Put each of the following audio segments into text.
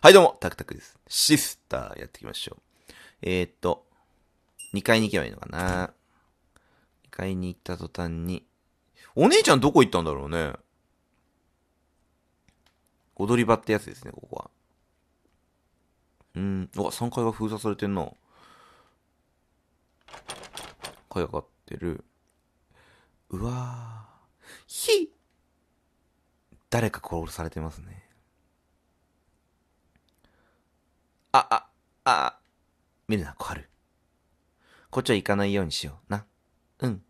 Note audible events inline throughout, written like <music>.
はいどうも、タクタクです。シスターやっていきましょう。えー、っと、2階に行けばいいのかな ?2 階に行った途端に、お姉ちゃんどこ行ったんだろうね踊り場ってやつですね、ここは。うん、うわ、3階が封鎖されてんな。かやがってる。うわぁ。ひ誰か殺されてますね。見るな、小春。こっちは行かないようにしような。うん。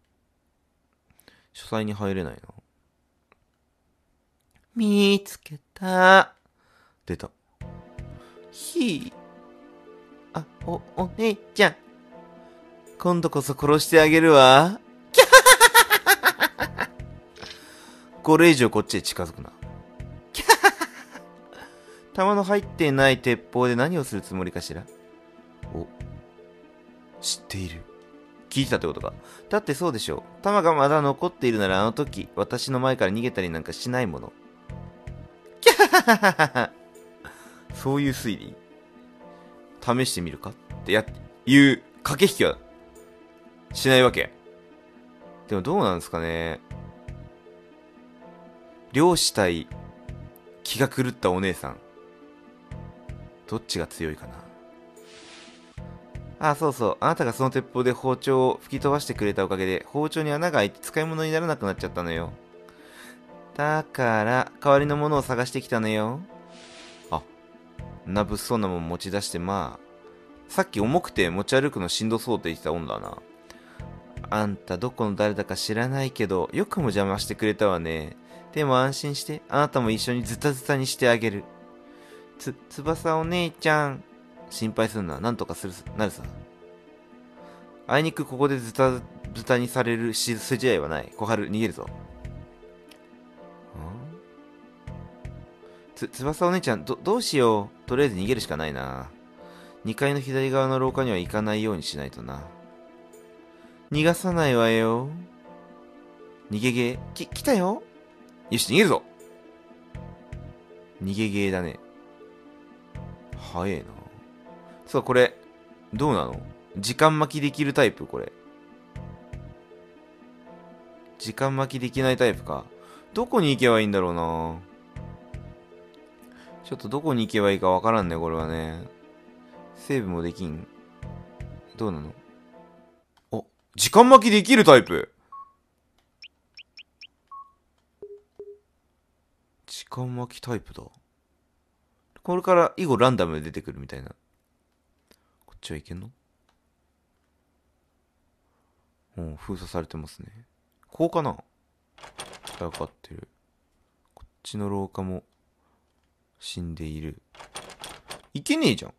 書斎に入れないの見つけた。出た。ひー。あ、お、お姉ちゃん。今度こそ殺してあげるわ。キャハハハこれ以上こっちへ近づくな。キャハハ弾の入ってない鉄砲で何をするつもりかしらている。聞いてたってことか。だってそうでしょう。弾がまだ残っているならあの時、私の前から逃げたりなんかしないもの。キャハハハハそういう推理試してみるかってや、いう駆け引きはしないわけ。でもどうなんですかね。漁師対気が狂ったお姉さん。どっちが強いかな。あ、そうそう。あなたがその鉄砲で包丁を吹き飛ばしてくれたおかげで、包丁に穴が開いて使い物にならなくなっちゃったのよ。だから、代わりのものを探してきたのよ。あ、な物騒なもん持ち出して、まあ。さっき重くて持ち歩くのしんどそうって言ってた女だな。あんたどこの誰だか知らないけど、よくも邪魔してくれたわね。でも安心して、あなたも一緒にズタズタにしてあげる。つ、翼お姉ちゃん。心配するな。なんとかする、なるさ。あいにくここでズタズタにされるし、筋合いはない。小春、逃げるぞ。つ、翼お姉ちゃん、ど、どうしよう。とりあえず逃げるしかないな。2階の左側の廊下には行かないようにしないとな。逃がさないわよ。逃げゲー。き、来たよ。よし、逃げるぞ。逃げゲーだね。早えな。そう、これ、どうなの時間巻きできるタイプこれ。時間巻きできないタイプか。どこに行けばいいんだろうなちょっとどこに行けばいいかわからんね、これはね。セーブもできん。どうなのお、時間巻きできるタイプ時間巻きタイプだ。これから以後ランダムで出てくるみたいな。っちはいけんのうん封鎖されてますねこうかな分かってるこっちの廊下も死んでいるいけねえじゃん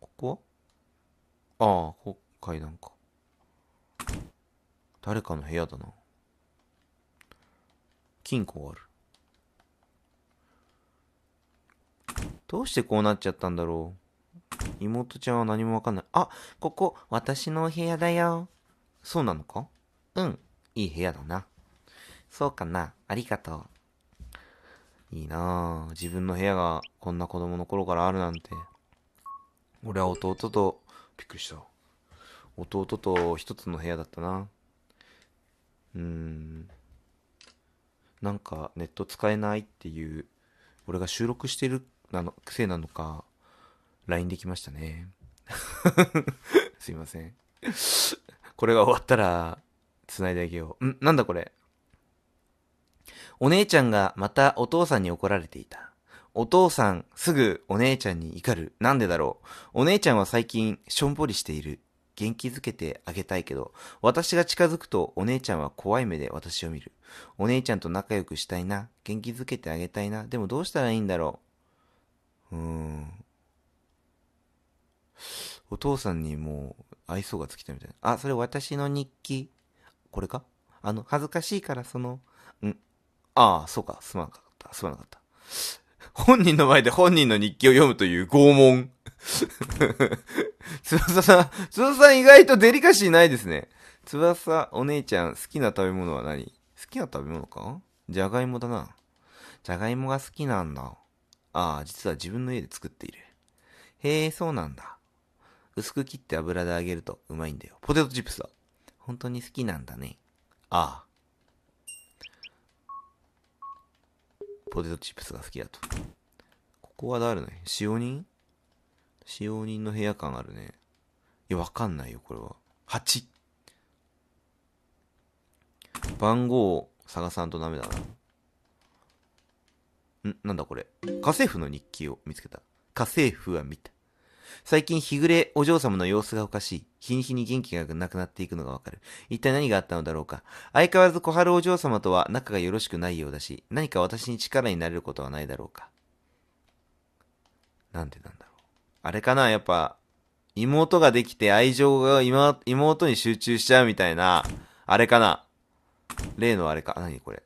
ここはああこ階段か誰かの部屋だな金庫があるどうしてこうなっちゃったんだろう妹ちゃんは何もわかんない。あ、ここ、私のお部屋だよ。そうなのかうん、いい部屋だな。そうかな、ありがとう。いいなあ自分の部屋がこんな子供の頃からあるなんて。俺は弟と、びっくりした。弟と一つの部屋だったな。うーん。なんかネット使えないっていう、俺が収録してるなの、癖なのか、LINE できましたね。<laughs> すいません。これが終わったら、繋いであげよう。んなんだこれ。お姉ちゃんがまたお父さんに怒られていた。お父さん、すぐお姉ちゃんに怒る。なんでだろう。お姉ちゃんは最近、しょんぼりしている。元気づけてあげたいけど、私が近づくとお姉ちゃんは怖い目で私を見る。お姉ちゃんと仲良くしたいな。元気づけてあげたいな。でもどうしたらいいんだろう。うーん。お父さんにもう愛想が尽きたみたいな。あ、それ私の日記。これかあの、恥ずかしいからその、ん、ああ、そうか、すまなかった、すまなかった。本人の前で本人の日記を読むという拷問。つばさん、ばさん意外とデリカシーないですね。翼、お姉ちゃん、好きな食べ物は何好きな食べ物かじゃがいもだな。じゃがいもが好きなんだ。ああ、実は自分の家で作っている。へえ、そうなんだ。薄く切って油で揚げるとうまいんだよ。ポテトチップスだ。本当に好きなんだね。ああ。ポテトチップスが好きだと。ここは誰の使用人使用人の部屋感あるね。いや、わかんないよ、これは。8! 番号を探さんとダメだな。んなんだこれ。家政婦の日記を見つけた。家政婦は見た。最近日暮れお嬢様の様子がおかしい。日に日に元気がなくなっていくのがわかる。一体何があったのだろうか。相変わらず小春お嬢様とは仲がよろしくないようだし、何か私に力になれることはないだろうか。なんでなんだろう。あれかなやっぱ、妹ができて愛情が妹に集中しちゃうみたいな、あれかな例のあれか。何これ。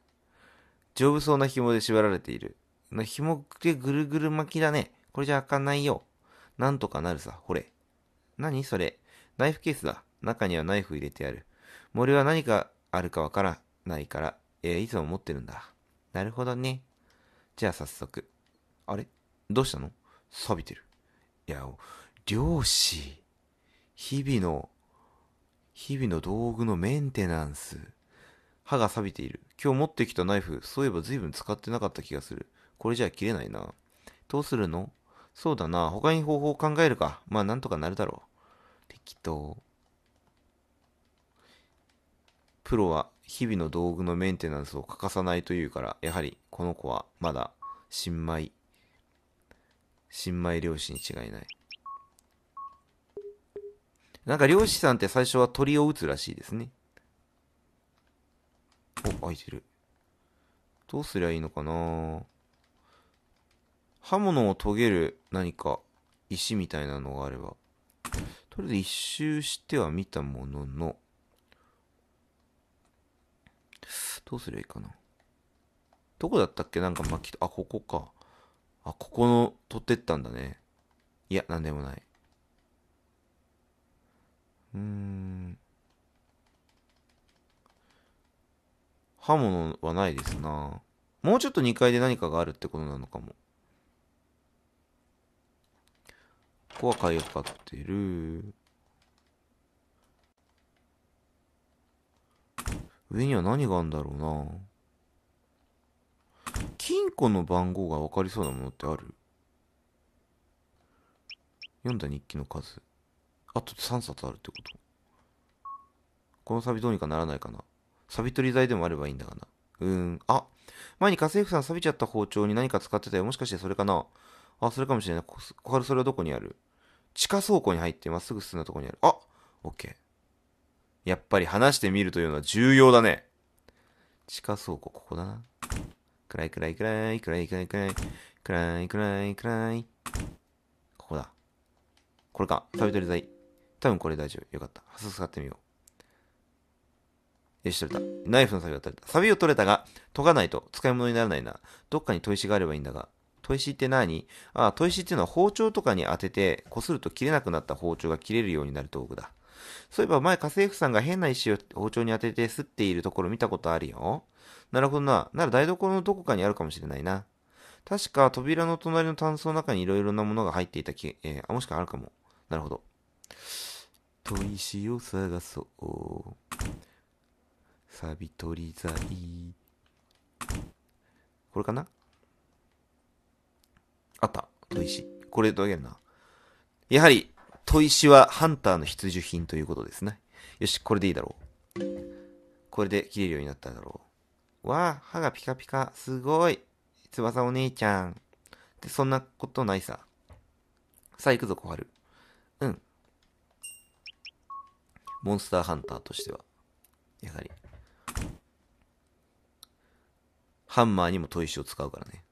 丈夫そうな紐で縛られている。紐紐てぐるぐる巻きだね。これじゃ開かないよ。なんとかなるさ、ほれ。何それ。ナイフケースだ。中にはナイフ入れてある。森は何かあるかわからないから、えー、いつも持ってるんだ。なるほどね。じゃあ早速。あれどうしたの錆びてる。いや、漁師。日々の、日々の道具のメンテナンス。歯が錆びている。今日持ってきたナイフ、そういえば随分使ってなかった気がする。これじゃあ切れないな。どうするのそうだな。他に方法を考えるか。まあ、なんとかなるだろう。適当。プロは日々の道具のメンテナンスを欠かさないというから、やはりこの子はまだ新米、新米漁師に違いない。なんか漁師さんって最初は鳥を撃つらしいですね。お、開いてる。どうすりゃいいのかな刃物を研げる何か石みたいなのがあれば、とりあえず一周しては見たものの、どうすりゃいいかな。どこだったっけなんか巻き、あ、ここか。あ、ここの、取ってったんだね。いや、何でもない。うーん。刃物はないですなもうちょっと2階で何かがあるってことなのかも。こは買いかかってる。上には何があるんだろうな。金庫の番号が分かりそうなものってある読んだ日記の数。あと3冊あるってことこのサビどうにかならないかな。サビ取り剤でもあればいいんだがな。うーん。あ前に家政婦さん錆びちゃった包丁に何か使ってたよ。もしかしてそれかなあ、それかもしれない。小春それはどこにある地下倉庫に入ってまっすぐ進んだところにある。あ !OK。やっぱり話してみるというのは重要だね。地下倉庫、ここだな。暗い暗い暗い暗い暗い暗い暗い暗い暗い。ここだ。これか。食べ取り剤。多分これ大丈夫。よかった。ハス使ってみよう。よし、取れた。ナイフのサビは取れた。サビを取れたが、研がないと使い物にならないな。どっかに砥石があればいいんだが。砥石って何ああ、砥石っていうのは包丁とかに当てて、擦ると切れなくなった包丁が切れるようになる道具だ。そういえば前、家政婦さんが変な石を包丁に当てて擦っているところ見たことあるよ。なるほどな。なら台所のどこかにあるかもしれないな。確か扉の隣のタンスの中にいろいろなものが入っていたき、えー、あ、もしくはあるかも。なるほど。砥石を探そう。サビ取り剤。これかなあった。砥石。これだけな。やはり、砥石はハンターの必需品ということですね。よし、これでいいだろう。これで切れるようになっただろう。わあ、歯がピカピカ。すごい。翼お姉ちゃん。で、そんなことないさ。さあ行くぞ、小春。うん。モンスターハンターとしては。やはり。ハンマーにも砥石を使うからね。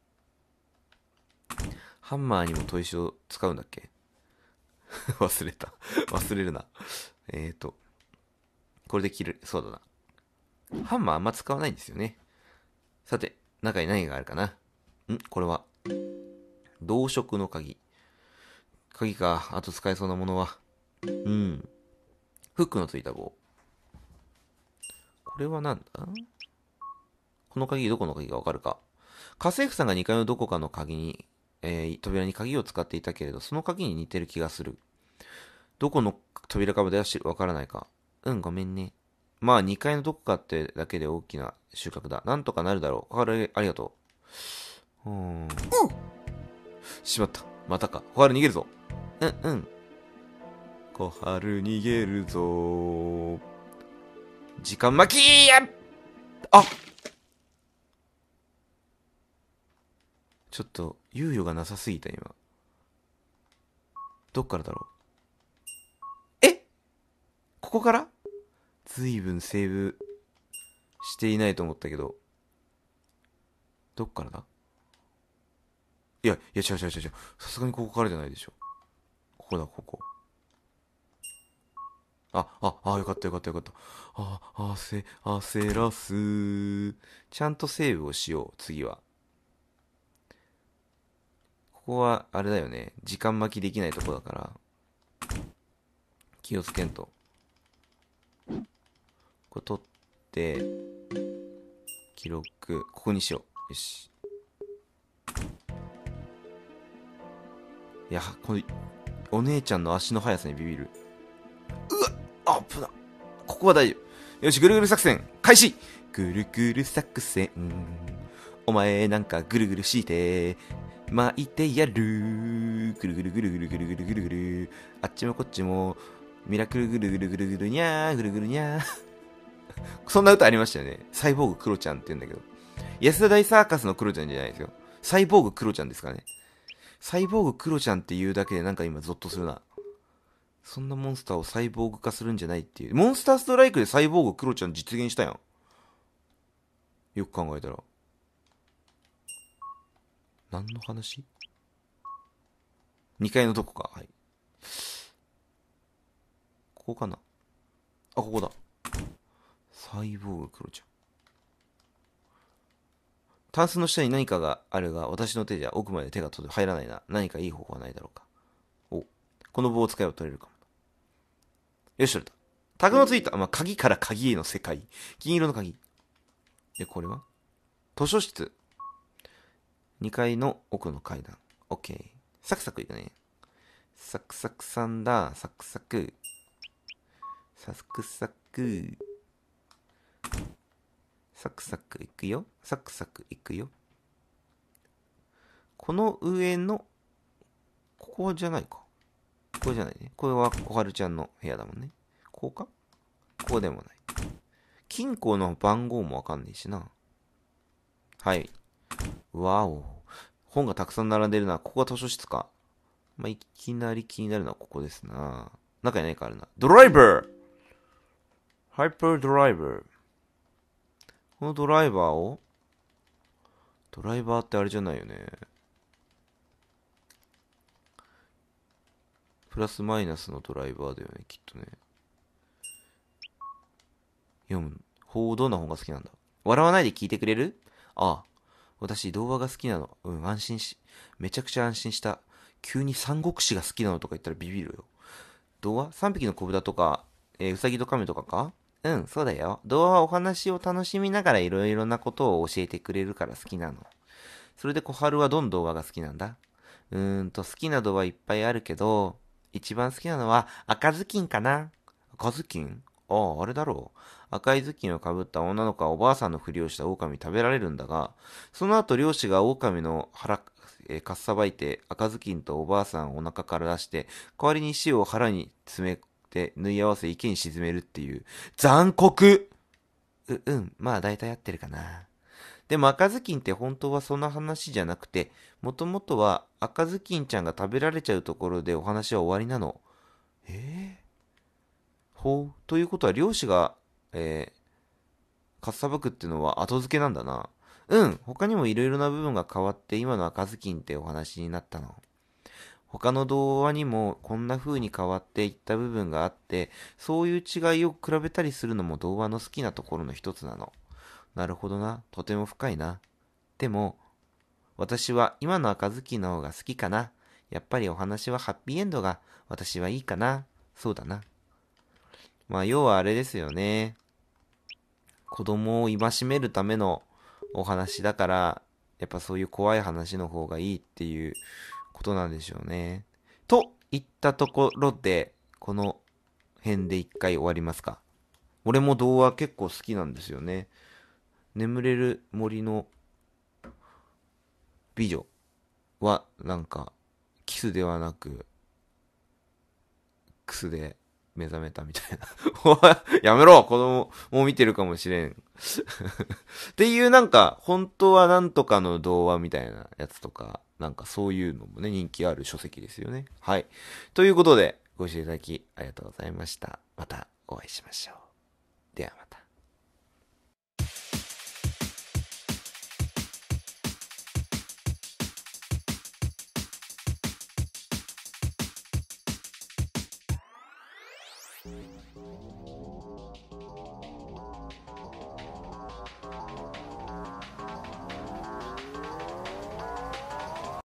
ハンマーにも砥石を使うんだっけ <laughs> 忘れた忘れるなえっと、これで切る、そうだな。ハンマーあんま使わないんですよね。さて、中に何があるかな。んこれは。同色の鍵。鍵か、あと使えそうなものは。うん。フックのついた棒。これは何だこの鍵どこの鍵かわかるか。家政婦さんが2階のどこかの鍵にえー、扉に鍵を使っていたけれど、その鍵に似てる気がする。どこの扉かで出してるわからないか。うん、ごめんね。まあ、2階のどこかってだけで大きな収穫だ。なんとかなるだろう。小春、ありがとう。うーん。しまった。またか。小春逃げるぞ。うんうん。小春逃げるぞ時間巻きやあちょっと、猶予がなさすぎた、今。どっからだろう。えここからずいぶんセーブしていないと思ったけど。どっからだいや、いや、違う違う違う違う。さすがにここからじゃないでしょ。ここだ、ここ。あ、あ、あ、よかったよかったよかった。あ、あせ、焦らす。ちゃんとセーブをしよう、次は。ここは、あれだよね。時間巻きできないとこだから。気をつけんと。これ取って、記録、ここにしよう。よし。いや、これ、お姉ちゃんの足の速さにビビる。うわっあ、ぷな。ここは大丈夫。よし、ぐるぐる作戦、開始ぐるぐる作戦。お前なんかぐるぐるして、巻いてやるぐるぐるぐるぐるぐるぐるぐるぐるあっちもこっちもミラクルぐるぐるぐるぐるにゃーぐるぐるにゃー <laughs> そんな歌ありましたよねサイボーグクロちゃんって言うんだけど安田大サーカスのクロちゃんじゃないですよサイボーグクロちゃんですかねサイボーグクロちゃんって言うだけでなんか今ゾッとするなそんなモンスターをサイボーグ化するんじゃないっていうモンスターストライクでサイボーグクロちゃん実現したやんよく考えたら何の話 ?2 階のどこか。はい。ここかなあ、ここだ。サイボーグ黒ちゃん。タンスの下に何かがあるが、私の手じゃ奥まで手が届入らないな。何かいい方法はないだろうか。お、この棒を使えば取れるかも。よし、取れた。タグのついた、まあ、鍵から鍵への世界。金色の鍵。で、これは図書室。2階の奥の階段。OK。サクサクいくね。サクサクさんだ。サクサク。サクサク。サクサクいくよ。サクサクいくよ。この上の、ここじゃないか。ここじゃないね。これは小春ちゃんの部屋だもんね。こうかこうでもない。金庫の番号もわかんないしな。はい。わお。本がたくさん並んでるな。ここが図書室か。まあ、いきなり気になるのはここですな。中に何かあるな。ドライバーハイパードライバー。このドライバーをドライバーってあれじゃないよね。プラスマイナスのドライバーだよね、きっとね。読む。ほう、どんな本が好きなんだ笑わないで聞いてくれるああ。私、童話が好きなの。うん、安心し、めちゃくちゃ安心した。急に三国志が好きなのとか言ったらビビるよ。童話三匹の子豚とか、えー、うさぎと亀とかかうん、そうだよ。童話はお話を楽しみながらいろいろなことを教えてくれるから好きなの。それで小春はどん童話が好きなんだうーんと、好きな童話いっぱいあるけど、一番好きなのは赤ずきんかな。赤ずきんああ、あれだろう。赤い頭巾をかぶった女の子はおばあさんのふりをした狼食べられるんだが、その後漁師が狼の腹、えー、かっさばいて赤ずキンとおばあさんをお腹から出して、代わりに石を腹に詰めて縫い合わせ池に沈めるっていう、残酷う、うん、まあ大体合ってるかな。でも赤ずきんって本当はそんな話じゃなくて、もともとは赤ずきんちゃんが食べられちゃうところでお話は終わりなの。ええーほう。ということは、漁師が、えー、かっさばくっていうのは後付けなんだな。うん。他にも色々な部分が変わって、今の赤ずきんってお話になったの。他の童話にもこんな風に変わっていった部分があって、そういう違いを比べたりするのも童話の好きなところの一つなの。なるほどな。とても深いな。でも、私は今の赤ずきんの方が好きかな。やっぱりお話はハッピーエンドが私はいいかな。そうだな。まあ、要はあれですよね。子供を戒めるためのお話だから、やっぱそういう怖い話の方がいいっていうことなんでしょうね。と言ったところで、この辺で一回終わりますか。俺も童話結構好きなんですよね。眠れる森の美女はなんかキスではなくクスで目覚めたみたいな。<laughs> やめろ子供も見てるかもしれん <laughs> っていうなんか、本当はなんとかの童話みたいなやつとか、なんかそういうのもね、人気ある書籍ですよね。はい。ということで、ご視聴いただきありがとうございました。またお会いしましょう。ではまた。